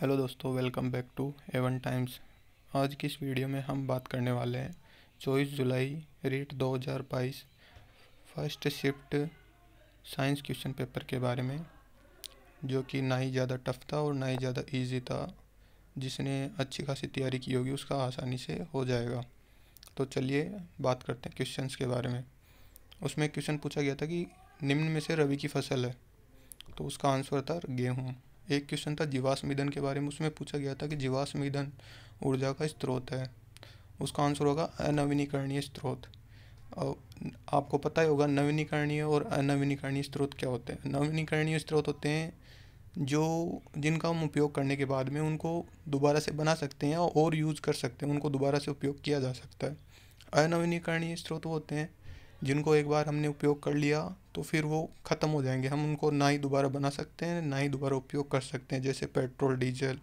hello दोस्तों welcome back to एवन times आज की इस वीडियो में हम बात करने वाले हैं चौबीस जुलाई REET 2022 first shift science question paper के बारे में जो कि ना ही ज़्यादा टफ था और ना ही ज़्यादा इजी था जिसने अच्छी खासी तैयारी की होगी उसका आसानी से हो जाएगा तो चलिए बात करते हैं क्वेश्चन के बारे में उसमें क्वेश्चन पूछा गया था कि निम्न में से रवि की फसल है तो उसका आंसर था गेहूँ एक क्वेश्चन था जीवाश्म ईंधन के बारे में उसमें पूछा गया था कि जीवाश्म ईंधन ऊर्जा का स्रोत है उसका आंसर होगा अनवीनीकरणीय स्रोत और आपको पता ही होगा नवीनीकरणीय और अनवीनीकरणीय स्रोत क्या होते हैं नवीनीकरणीय स्रोत होते हैं जो जिनका हम उपयोग करने के बाद में उनको दोबारा से बना सकते हैं और यूज़ कर सकते हैं उनको दोबारा से उपयोग किया जा सकता है अनवीनीकरणीय स्रोत होते हैं जिनको एक बार हमने उपयोग कर लिया तो फिर वो ख़त्म हो जाएंगे हम उनको ना ही दोबारा बना सकते हैं ना ही दोबारा उपयोग कर सकते हैं जैसे पेट्रोल डीजल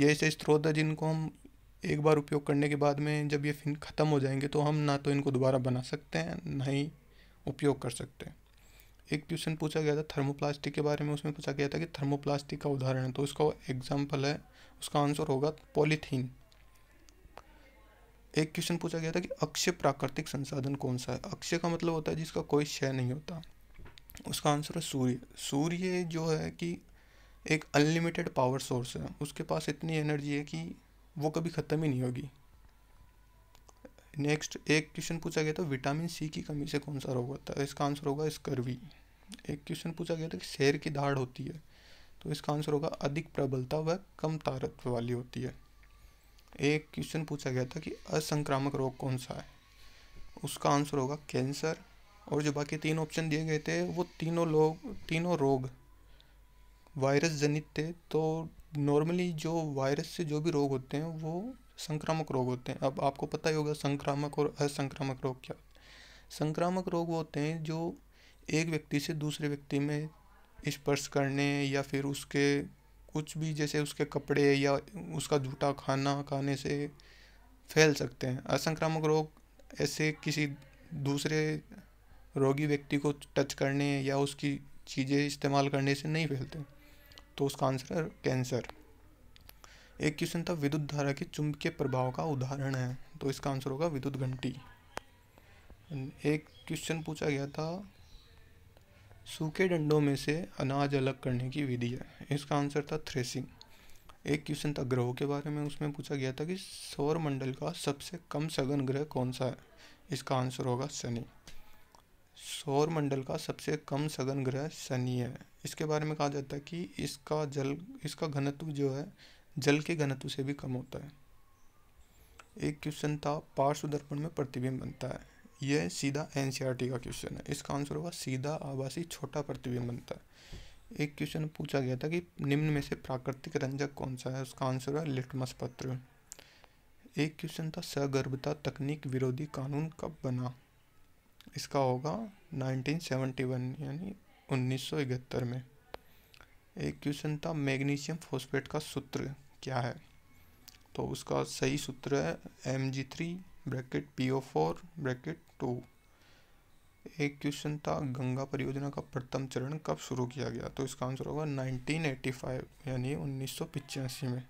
ये ऐसे स्रोत है जिनको हम एक बार उपयोग करने के बाद में जब ये फिन ख़त्म हो जाएंगे तो हम ना तो इनको दोबारा बना सकते हैं ना ही उपयोग कर सकते हैं एक क्वेश्चन पूछा गया था थर्मोप्लास्टिक के बारे में उसमें पूछा गया था कि थर्मोप्लास्टिक का उदाहरण है तो उसका एग्जाम्पल है उसका आंसर होगा पॉलीथीन एक क्वेश्चन पूछा गया था कि अक्षय प्राकृतिक संसाधन कौन सा है अक्षय का मतलब होता है जिसका कोई क्षय नहीं होता उसका आंसर है सूर्य सूर्य जो है कि एक अनलिमिटेड पावर सोर्स है उसके पास इतनी एनर्जी है कि वो कभी ख़त्म ही नहीं होगी नेक्स्ट एक क्वेश्चन पूछा गया था विटामिन सी की कमी से कौन सा रोग होता है इसका आंसर होगा स्कर्वी एक क्वेश्चन पूछा गया था कि शेर की दाढ़ होती है तो इसका आंसर होगा अधिक प्रबलता व कम तारत्व वाली होती है एक क्वेश्चन पूछा गया था कि असंक्रामक रोग कौन सा है उसका आंसर होगा कैंसर और जो बाकी तीन ऑप्शन दिए गए थे वो तीनों लोग तीनों रोग वायरस जनित थे तो नॉर्मली जो वायरस से जो भी रोग होते हैं वो संक्रामक रोग होते हैं अब आपको पता ही होगा संक्रामक और असंक्रामक रोग क्या संक्रामक रोग वो होते हैं जो एक व्यक्ति से दूसरे व्यक्ति में स्पर्श करने या फिर उसके कुछ भी जैसे उसके कपड़े या उसका झूठा खाना खाने से फैल सकते हैं असंक्रामक रोग ऐसे किसी दूसरे रोगी व्यक्ति को टच करने या उसकी चीज़ें इस्तेमाल करने से नहीं फैलते तो उसका आंसर है कैंसर एक क्वेश्चन था विद्युत धारा के चुंबकीय प्रभाव का उदाहरण है तो इसका आंसर होगा विद्युत घंटी एक क्वेश्चन पूछा गया था सूखे डंडों में से अनाज अलग करने की विधि है इसका आंसर था थ्रेसिंग एक क्वेश्चन था ग्रहों के बारे में उसमें पूछा गया था कि सौर मंडल का सबसे कम सघन ग्रह कौन सा है इसका आंसर होगा शनि सौर मंडल का सबसे कम सघन ग्रह शनि है इसके बारे में कहा जाता है कि इसका जल इसका घनत्व जो है जल के घनत्व से भी कम होता है एक क्वेश्चन था पार्श्व दर्पण में प्रतिबिंब बनता है यह सीधा एन e का क्वेश्चन है इसका आंसर होगा सीधा आवासीय छोटा प्रतिबिंब बनता है एक क्वेश्चन पूछा गया था कि निम्न में से प्राकृतिक रंजक कौन सा है उसका आंसर है लिटमस पत्र एक क्वेश्चन था सगर्भता तकनीक विरोधी कानून कब बना इसका होगा 1971 यानी 1971 में एक क्वेश्चन था मैग्नीशियम फोस्फेट का सूत्र क्या है तो उसका सही सूत्र है M G three bracket P O four bracket two तो एक क्वेश्चन था गंगा परियोजना का प्रथम चरण कब शुरू किया गया तो इसका आंसर होगा 1985 यानी उन्नीस में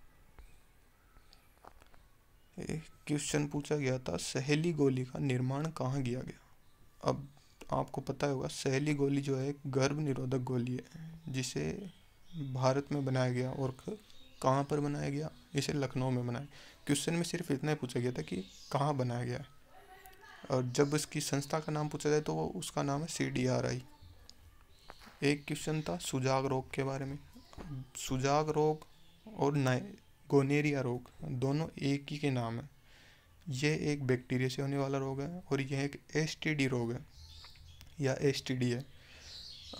एक क्वेश्चन पूछा गया था सहेली गोली का निर्माण कहाँ किया गया अब आपको पता होगा सहेली गोली जो है गर्भ निरोधक गोली है जिसे भारत में बनाया गया और कहाँ पर बनाया गया इसे लखनऊ में बनाया क्वेश्चन में सिर्फ इतना ही पूछा गया था कि कहाँ बनाया गया है और जब उसकी संस्था का नाम पूछा जाए तो वो उसका नाम है सी डी आर आई एक क्वेश्चन था सुजाग रोग के बारे में सुजाग रोग और नए गोनेरिया रोग दोनों एक ही के नाम है यह एक बैक्टीरिया से होने वाला रोग है और यह एक एस रोग है या एस है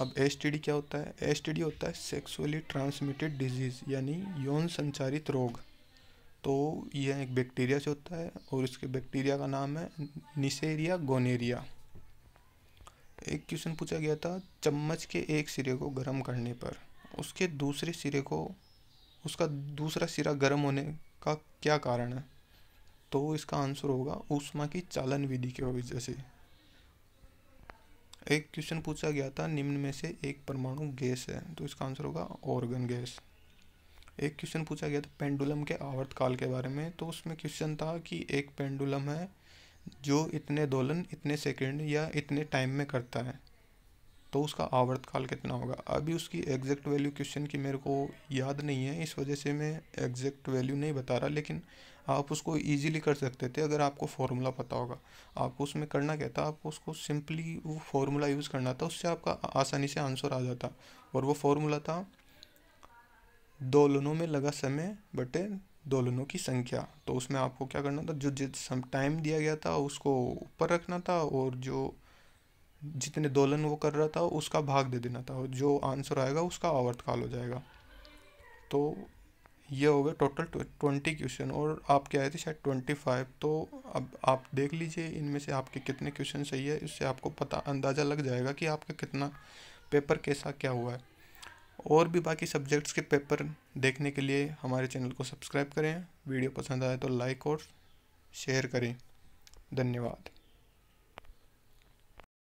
अब एस क्या होता है एस होता है सेक्सुअली ट्रांसमिटेड डिजीज़ यानी यौन संचारित रोग तो यह एक बैक्टीरिया से होता है और इसके बैक्टीरिया का नाम है निसेरिया गोनेरिया एक क्वेश्चन पूछा गया था चम्मच के एक सिरे को गर्म करने पर उसके दूसरे सिरे को उसका दूसरा सिरा गर्म होने का क्या कारण है तो इसका आंसर होगा ऊष्मा की चालन विधि की वजह से एक क्वेश्चन पूछा गया था निम्न में से एक परमाणु गैस है तो इसका आंसर होगा ऑर्गन गैस एक क्वेश्चन पूछा गया था पेंडुलम के आवर्तकाल के बारे में तो उसमें क्वेश्चन था कि एक पेंडुलम है जो इतने दोलन इतने सेकंड या इतने टाइम में करता है तो उसका आवर्तकाल कितना होगा अभी उसकी एग्जैक्ट वैल्यू क्वेश्चन की मेरे को याद नहीं है इस वजह से मैं एग्जैक्ट वैल्यू नहीं बता रहा लेकिन आप उसको इजीली कर सकते थे अगर आपको फार्मूला पता होगा आपको उसमें करना क्या था आपको उसको सिंपली वो फार्मूला यूज़ करना था उससे आपका आसानी से आंसर आ जाता और वो फार्मूला था दोलनों में लगा समय बटे दोलनों की संख्या तो उसमें आपको क्या करना था जो जिस टाइम दिया गया था उसको ऊपर रखना था और जो जितने दोलन वो कर रहा था उसका भाग दे देना था और जो आंसर आएगा उसका आवर्तकाल हो जाएगा तो ये हो गए टोटल ट्वेंटी क्वेश्चन और आपके आए थे शायद ट्वेंटी फाइव तो अब आप देख लीजिए इनमें से आपके कितने क्वेश्चन सही है इससे आपको पता अंदाज़ा लग जाएगा कि आपका कितना पेपर कैसा क्या हुआ है और भी बाकी सब्जेक्ट्स के पेपर देखने के लिए हमारे चैनल को सब्सक्राइब करें वीडियो पसंद आए तो लाइक और शेयर करें धन्यवाद